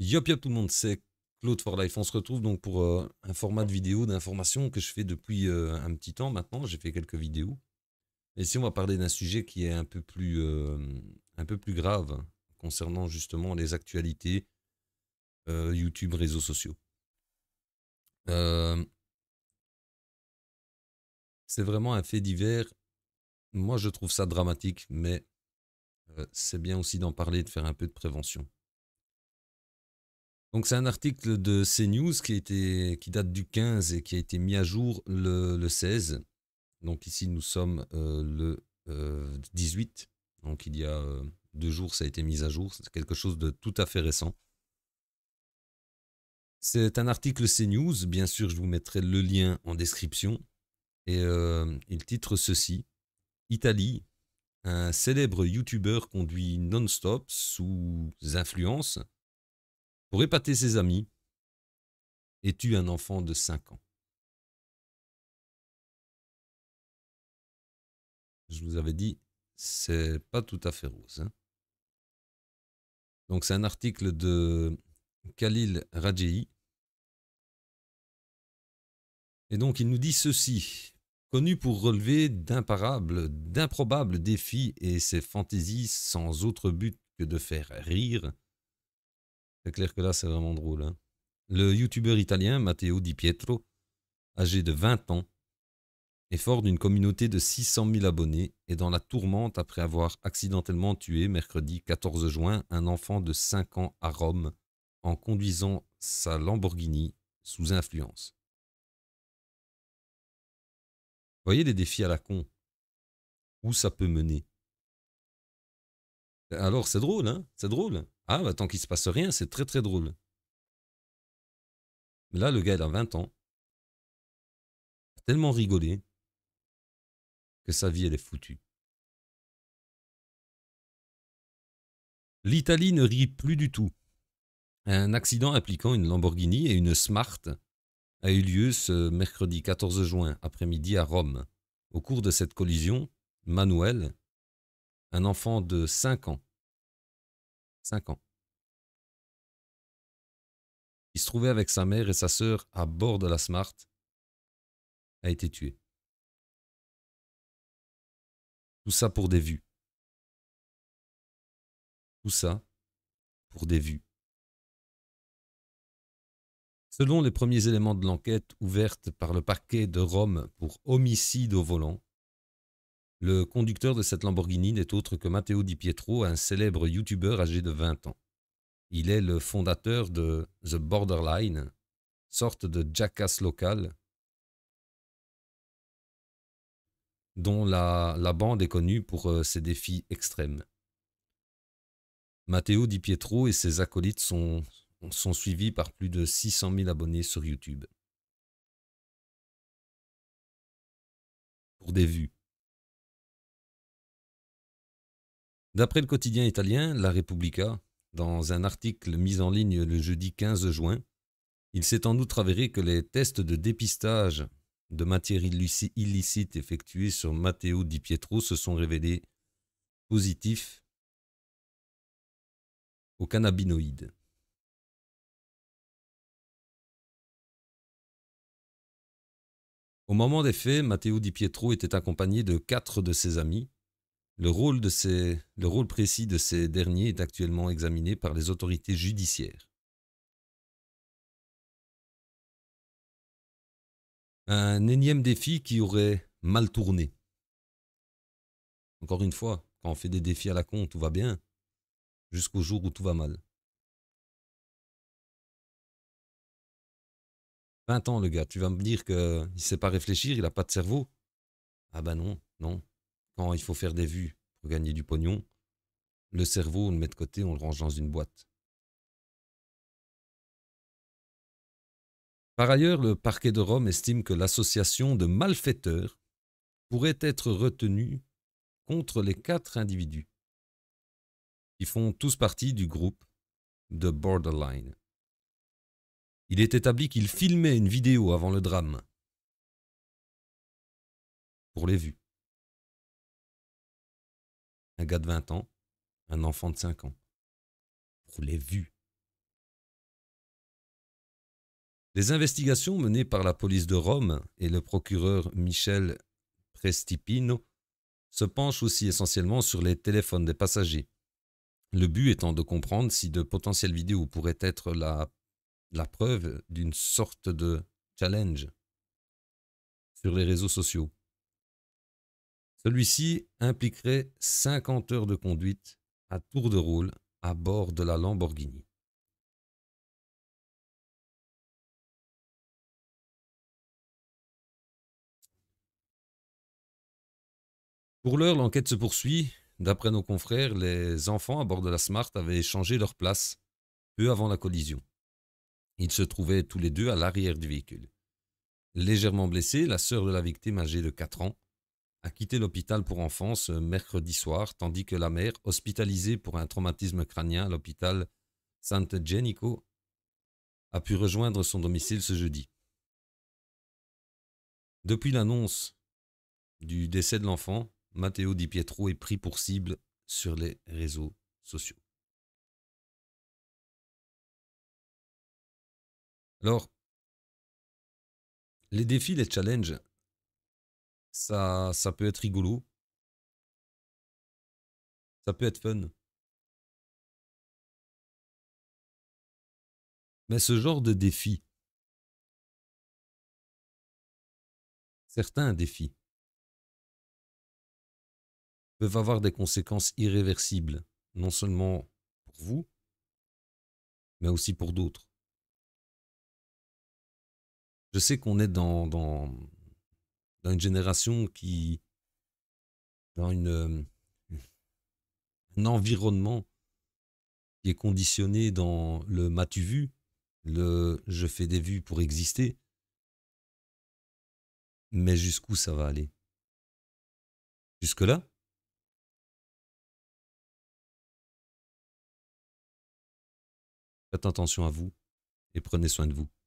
Yop yop tout le monde, c'est Claude for Life. On se retrouve donc pour euh, un format de vidéo d'information que je fais depuis euh, un petit temps maintenant. J'ai fait quelques vidéos. Et ici, on va parler d'un sujet qui est un peu plus, euh, un peu plus grave concernant justement les actualités YouTube, réseaux sociaux. c'est vraiment un fait divers. Moi, je trouve ça dramatique, mais c'est bien aussi d'en parler, de faire un peu de prévention. Donc c'est un article de CNews qui, qui date du 15 et qui a été mis à jour le, 16. Donc ici nous sommes euh, le 18. Euh, Donc il y a euh, deux jours ça a été mis à jour. C'est quelque chose de tout à fait récent. C'est un article CNews. Bien sûr je vous mettrai le lien en description. Et il titre ceci. Italie. Un célèbre YouTuber conduit non-stop sous influence pour épater ses amis et tue un enfant de 5 ans. Je vous avais dit, c'est pas tout à fait rose. Hein. Donc c'est un article de Khalil Raji, Et donc il nous dit ceci, connu pour relever d'imparables, d'improbables défis et ses fantaisies sans autre but que de faire rire, c'est clair que là, c'est vraiment drôle. Hein. Le youtubeur italien Matteo Di Pietro, âgé de 20 ans, est fort d'une communauté de 600 000 abonnés et dans la tourmente après avoir accidentellement tué mercredi 14 juin un enfant de 5 ans à Rome en conduisant sa Lamborghini sous influence. Voyez les défis à la con. Où ça peut mener Alors c'est drôle, hein C'est drôle. Ah, bah, tant qu'il se passe rien, c'est très très drôle. Là, le gars, il a 20 ans. a tellement rigolé que sa vie, elle est foutue. L'Italie ne rit plus du tout. Un accident impliquant une Lamborghini et une Smart a eu lieu ce mercredi 14 juin après-midi à Rome. Au cours de cette collision, Manuel, un enfant de 5 ans, 5 ans. Il se trouvait avec sa mère et sa sœur à bord de la Smart, a été tué. Tout ça pour des vues. Tout ça pour des vues. Selon les premiers éléments de l'enquête ouverte par le parquet de Rome pour homicide au volant, le conducteur de cette Lamborghini n'est autre que Matteo Di Pietro, un célèbre youtubeur âgé de 20 ans. Il est le fondateur de The Borderline, sorte de jackass local, dont la, bande est connue pour euh, ses défis extrêmes. Matteo Di Pietro et ses acolytes sont, sont suivis par plus de 600 000 abonnés sur YouTube. Pour des vues. D'après le quotidien italien La Repubblica, dans un article mis en ligne le jeudi 15 juin, il s'est en outre avéré que les tests de dépistage de matières illicites effectués sur Matteo Di Pietro se sont révélés positifs au cannabinoïdes. Au moment des faits, Matteo Di Pietro était accompagné de quatre de ses amis, le rôle, précis de ces derniers est actuellement examiné par les autorités judiciaires. Un énième défi qui aurait mal tourné. Encore une fois, quand on fait des défis à la con, tout va bien, jusqu'au jour où tout va mal. 20 ans, le gars, tu vas me dire qu'il ne sait pas réfléchir, il n'a pas de cerveau. Ah ben non, non, quand il faut faire des vues pour gagner du pognon, le cerveau, on le met de côté, on le range dans une boîte. Par ailleurs, le parquet de Rome estime que l'association de malfaiteurs pourrait être retenue contre les quatre individus qui font tous partie du groupe de Borderline. Il est établi qu'ils filmaient une vidéo avant le drame pour les vues un gars de 20 ans, un enfant de 5 ans. Pour les vues. Les investigations menées par la police de Rome et le procureur Michel Prestipino se penchent aussi essentiellement sur les téléphones des passagers. Le but étant de comprendre si de potentielles vidéos pourraient être la, la preuve d'une sorte de challenge sur les réseaux sociaux. Celui-ci impliquerait 50 heures de conduite à tour de rôle à bord de la Lamborghini. Pour l'heure, l'enquête se poursuit. D'après nos confrères, les enfants à bord de la Smart avaient échangé leur place peu avant la collision. Ils se trouvaient tous les deux à l'arrière du véhicule. Légèrement blessée, la sœur de la victime, âgée de 4 ans, a quitté l'hôpital pour enfants ce euh, mercredi soir, tandis que la mère, hospitalisée pour un traumatisme crânien à l'hôpital Sant'Egenico, Genico, a pu rejoindre son domicile ce jeudi. Depuis l'annonce du décès de l'enfant, Matteo Di Pietro est pris pour cible sur les réseaux sociaux. Alors, les défis, les challenges, ça, ça peut être rigolo. Ça peut être fun. Mais ce genre de défi, certains défis, peuvent avoir des conséquences irréversibles, non seulement pour vous, mais aussi pour d'autres. Je sais qu'on est dans, dans, une génération qui, dans une, euh, un environnement qui est conditionné dans le m'as-tu vu, le je fais des vues pour exister. Mais jusqu'où ça va aller Jusque-là Faites attention à vous et prenez soin de vous.